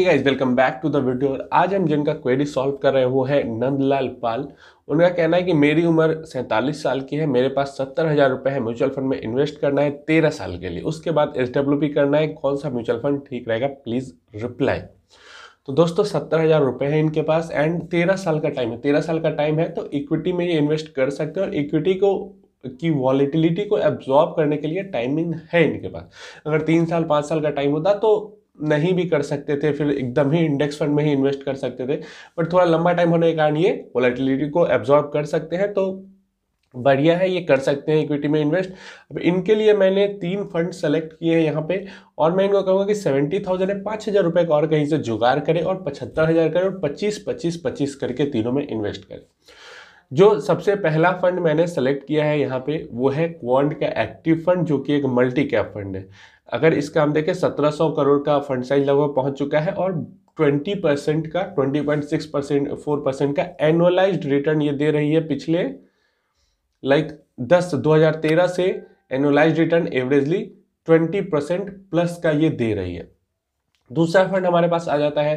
guys welcome back to the video और आज हम जिनका क्वेरी सॉल्व कर रहे हैं वो है नंदलाल पाल उनका कहना है कि मेरी उम्र सैंतालीस साल की है मेरे पास सत्तर हज़ार रुपये है म्यूचुअल फंड में इन्वेस्ट करना है तेरह साल के लिए उसके बाद एस करना है कौन सा म्यूचुअल फंड ठीक रहेगा प्लीज़ रिप्लाई तो दोस्तों सत्तर हज़ार रुपये है इनके पास एंड तेरह साल का टाइम है तेरह साल का टाइम है तो इक्विटी में ये इन्वेस्ट कर सकते हैं और इक्विटी को की वॉलीटिलिटी को एब्जॉर्ब करने के लिए टाइमिंग है इनके पास अगर तीन साल पाँच साल का टाइम होता तो नहीं भी कर सकते थे फिर एकदम ही इंडेक्स फंड में ही इन्वेस्ट कर सकते थे बट थोड़ा लंबा टाइम होने के कारण ये वोलेटिलिटी को एब्जॉर्ब कर सकते हैं तो बढ़िया है ये कर सकते हैं इक्विटी में इन्वेस्ट अब इनके लिए मैंने तीन फंड सेलेक्ट किए हैं यहाँ पे और मैं इनको कहूँगा कि सेवेंटी थाउजेंड है पाँच हज़ार रुपये का और कहीं से जुगाड़ करें और पचहत्तर हज़ार करें और पच्चीस पच्चीस पच्चीस करके तीनों में इन्वेस्ट करें जो सबसे पहला फंड मैंने सेलेक्ट किया है यहाँ पे वो है क्वांट का एक्टिव फंड जो कि एक मल्टी कैप फंड है अगर इसका हम देखें सत्रह सौ करोड़ का फंड साइज लगभग पहुंच चुका है और 20 परसेंट का 20.6 परसेंट फोर परसेंट का एनुअलाइज रिटर्न ये दे रही है पिछले लाइक दस दो से annualize return averagely twenty percent plus का ये दे रही है दूसरा फंड हमारे पास आ जाता है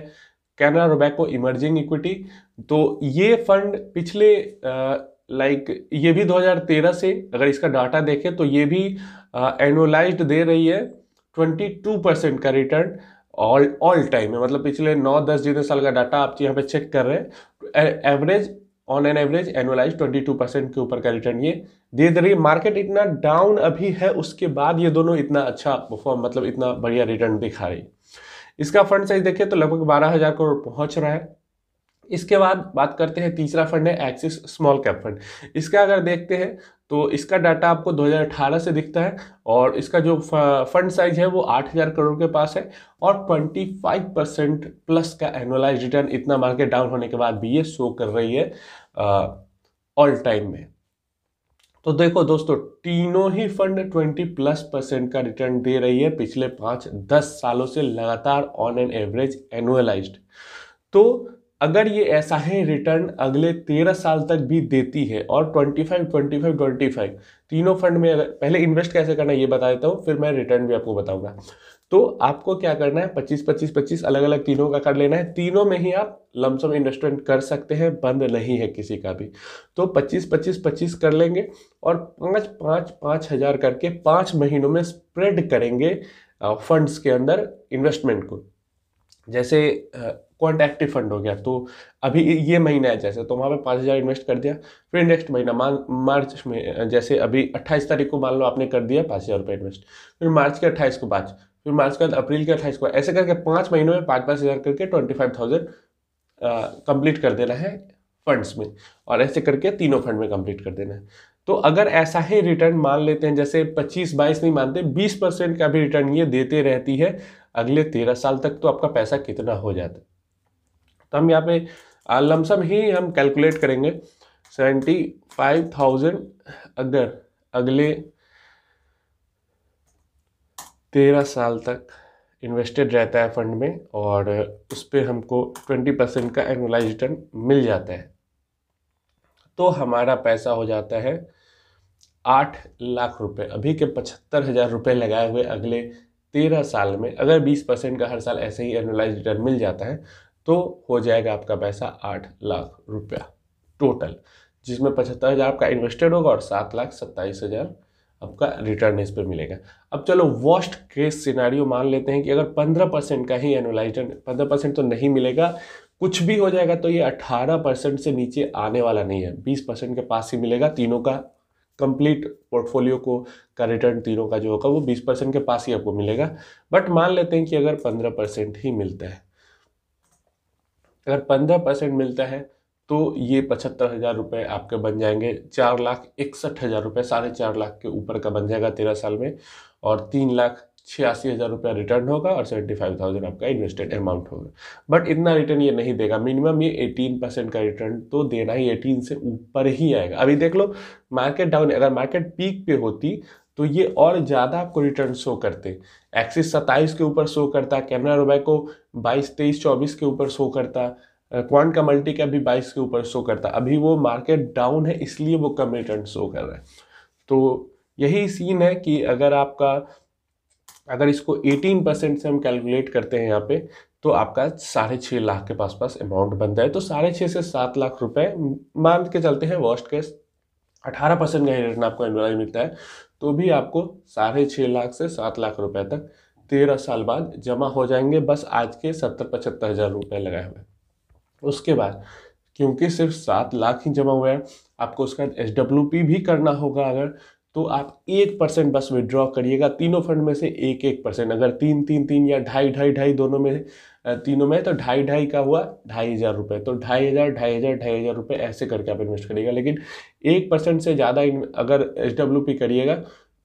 कैनरा रोबैको इमर्जिंग इक्विटी तो ये फंड पिछले लाइक ये भी 2013 से अगर इसका डाटा देखें तो ये भी एनुअलाइज्ड दे रही है 22 परसेंट का रिटर्न ऑल ऑल टाइम है मतलब पिछले 9-10 जितने साल का डाटा आप यहाँ पे चेक कर रहे हैं average on an average annualize 22 percent के ऊपर का रिटर्न ये दे दे रही है मार्केट इतना डाउन अभी है उसके बाद ये दोनों इतना अच्छा परफॉर्म मतलब इतना बढ़िया रिटर्न दिखा रही है इसका फंड साइज देखिए तो लगभग बारह हजार करोड़ पहुंच रहा है इसके बाद बात करते हैं तीसरा फंड है एक्सिस स्मॉल कैप फंड इसका अगर देखते हैं तो इसका डाटा आपको 2018 से दिखता है और इसका जो फंड साइज है वो 8000 करोड़ के पास है और 25 परसेंट प्लस का एनुअलाइज रिटर्न इतना मार्केट डाउन होने के बाद भी ये शो कर रही है ऑल टाइम में तो देखो दोस्तों तीनों ही फंड 20 प्लस परसेंट का रिटर्न दे रही है पिछले पांच दस सालों से लगातार ऑन एन एवरेज एनुअलाइज्ड तो अगर ये ऐसा ही रिटर्न अगले तेरह साल तक भी देती है और 25, 25, 25 तीनों फंड में अगर पहले इन्वेस्ट कैसे करना ये बता देता हूँ फिर मैं रिटर्न भी आपको बताऊंगा तो आपको क्या करना है 25 25 25 अलग अलग तीनों का कर लेना है तीनों में ही आप लमसम इन्वेस्टमेंट कर सकते हैं बंद नहीं है किसी का भी तो 25 25 25 कर लेंगे और पाँच पाँच पाँच हज़ार करके पाँच महीनों में स्प्रेड करेंगे फंड्स के अंदर इन्वेस्टमेंट को जैसे क्वांट एक्टिव फंड हो गया तो अभी ये महीना है जैसे तो वहाँ पे पाँच हज़ार इन्वेस्ट कर दिया फिर नेक्स्ट महीना मान मार्च में जैसे अभी अट्ठाईस तारीख को मान लो आपने कर दिया पाँच हज़ार रुपये इन्वेस्ट फिर मार्च के अट्ठाईस को पाँच फिर मार्च के बाद अप्रैल के अट्ठाईस को ऐसे करके पाँच महीनों में पाँच पाँच हज़ार करके ट्वेंटी फाइव थाउजेंड कम्प्लीट कर देना है फंड्स में और ऐसे करके तीनों फंड में कम्प्लीट कर देना है तो अगर ऐसा ही रिटर्न मान लेते हैं जैसे 25 बाईस नहीं मानते 20 परसेंट का भी रिटर्न ये देते रहती है अगले तेरह साल तक तो आपका पैसा कितना हो जाता है तो हम यहाँ पे लमसम ही हम कैलकुलेट करेंगे सेवेंटी फाइव थाउजेंड अगर अगले तेरह साल तक इन्वेस्टेड रहता है फंड में और उस पर हमको ट्वेंटी परसेंट का एनुलाइज रिटर्न मिल जाता है तो हमारा पैसा हो जाता है आठ लाख रुपए अभी के पचहत्तर हज़ार रुपये लगाए हुए अगले तेरह साल में अगर बीस परसेंट का हर साल ऐसे ही एनुलाइज रिटर्न मिल जाता है तो हो जाएगा आपका पैसा आठ लाख रुपया टोटल जिसमें पचहत्तर हज़ार आपका इन्वेस्टेड होगा और सात लाख सत्ताईस हज़ार आपका रिटर्न इस पर मिलेगा अब चलो वर्स्ट केस सिनारियो मान लेते हैं कि अगर पंद्रह परसेंट का ही एनुलाइज पंद्रह परसेंट तो नहीं मिलेगा कुछ भी हो जाएगा तो ये अट्ठारह परसेंट से नीचे आने वाला नहीं है बीस परसेंट के पास ही मिलेगा तीनों का कंप्लीट पोर्टफोलियो को का रिटर्न तीनों का जो होगा वो बीस के पास ही आपको मिलेगा बट मान लेते हैं कि अगर पंद्रह ही मिलता है अगर पंद्रह मिलता है तो ये पचहत्तर हज़ार रुपये आपके बन जाएंगे चार लाख इकसठ हज़ार रुपये साढ़े चार लाख के ऊपर का बन जाएगा तेरह साल में और तीन लाख छियासी हज़ार रुपया रिटर्न होगा और सेवेंटी फाइव थाउजेंड आपका इन्वेस्टेड अमाउंट होगा बट इतना रिटर्न ये नहीं देगा मिनिमम ये एटीन परसेंट का रिटर्न तो देना ही एटीन से ऊपर ही आएगा अभी देख लो मार्केट डाउन अगर मार्केट पीक पे होती तो ये और ज़्यादा आपको रिटर्न शो करते एक्सिस सत्ताईस के ऊपर शो करता कैमरा को बाईस तेईस चौबीस के ऊपर शो करता क्वांट uh, का मल्टी कैप भी बाईस के ऊपर शो करता है अभी वो मार्केट डाउन है इसलिए वो कम रिटर्न शो कर रहा है तो यही सीन है कि अगर आपका अगर इसको 18 परसेंट से हम कैलकुलेट करते हैं यहाँ पे तो आपका साढ़े छः लाख के पास पास अमाउंट बनता है तो साढ़े छः से सात लाख रुपए मान के चलते हैं वर्स्ट केस अठारह परसेंट का रिटर्न आपको एनवाइज मिलता है तो भी आपको साढ़े छः लाख से सात लाख रुपए तक तेरह साल बाद जमा हो जाएंगे बस आज के सत्तर पचहत्तर हज़ार रुपये लगाए हुए उसके बाद क्योंकि सिर्फ सात लाख ही जमा हुआ है आपको उसका एस डब्ल्यू पी भी करना होगा अगर तो आप एक परसेंट बस विड्रॉ करिएगा तीनों फंड में से एक एक परसेंट अगर तीन तीन तीन या ढाई ढाई ढाई दोनों में तीनों में तो ढाई ढाई का हुआ ढाई हज़ार रुपये तो ढाई हज़ार ढाई हज़ार ढाई हज़ार रुपये ऐसे करके आप इन्वेस्ट करिएगा लेकिन एक परसेंट से ज़्यादा अगर एस डब्ल्यू पी करिएगा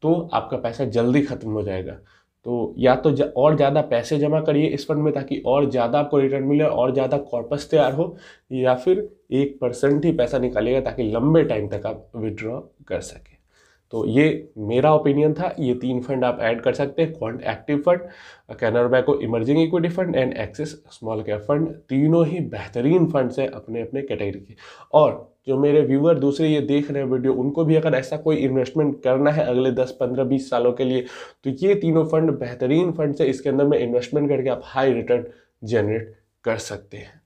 तो आपका पैसा जल्दी ख़त्म हो जाएगा तो या तो जा, और ज़्यादा पैसे जमा करिए इस फंड में ताकि और ज़्यादा आपको रिटर्न मिले और ज़्यादा कॉर्पस तैयार हो या फिर एक परसेंट ही पैसा निकालिएगा ताकि लंबे टाइम तक आप विड्रॉ कर सकें तो ये मेरा ओपिनियन था ये तीन फंड आप ऐड कर सकते हैं क्वांट एक्टिव फंड कैनरा को emerging equity fund and Axis small cap fund तीनों ही बेहतरीन फंड्स हैं अपने अपने कैटेगरी के और जो मेरे व्यूअर दूसरे ये देख रहे हैं वीडियो उनको भी अगर ऐसा कोई इन्वेस्टमेंट करना है अगले 10 15 20 सालों के लिए तो ये तीनों फंड बेहतरीन फंड है इसके अंदर में इन्वेस्टमेंट करके आप हाई रिटर्न जनरेट कर सकते हैं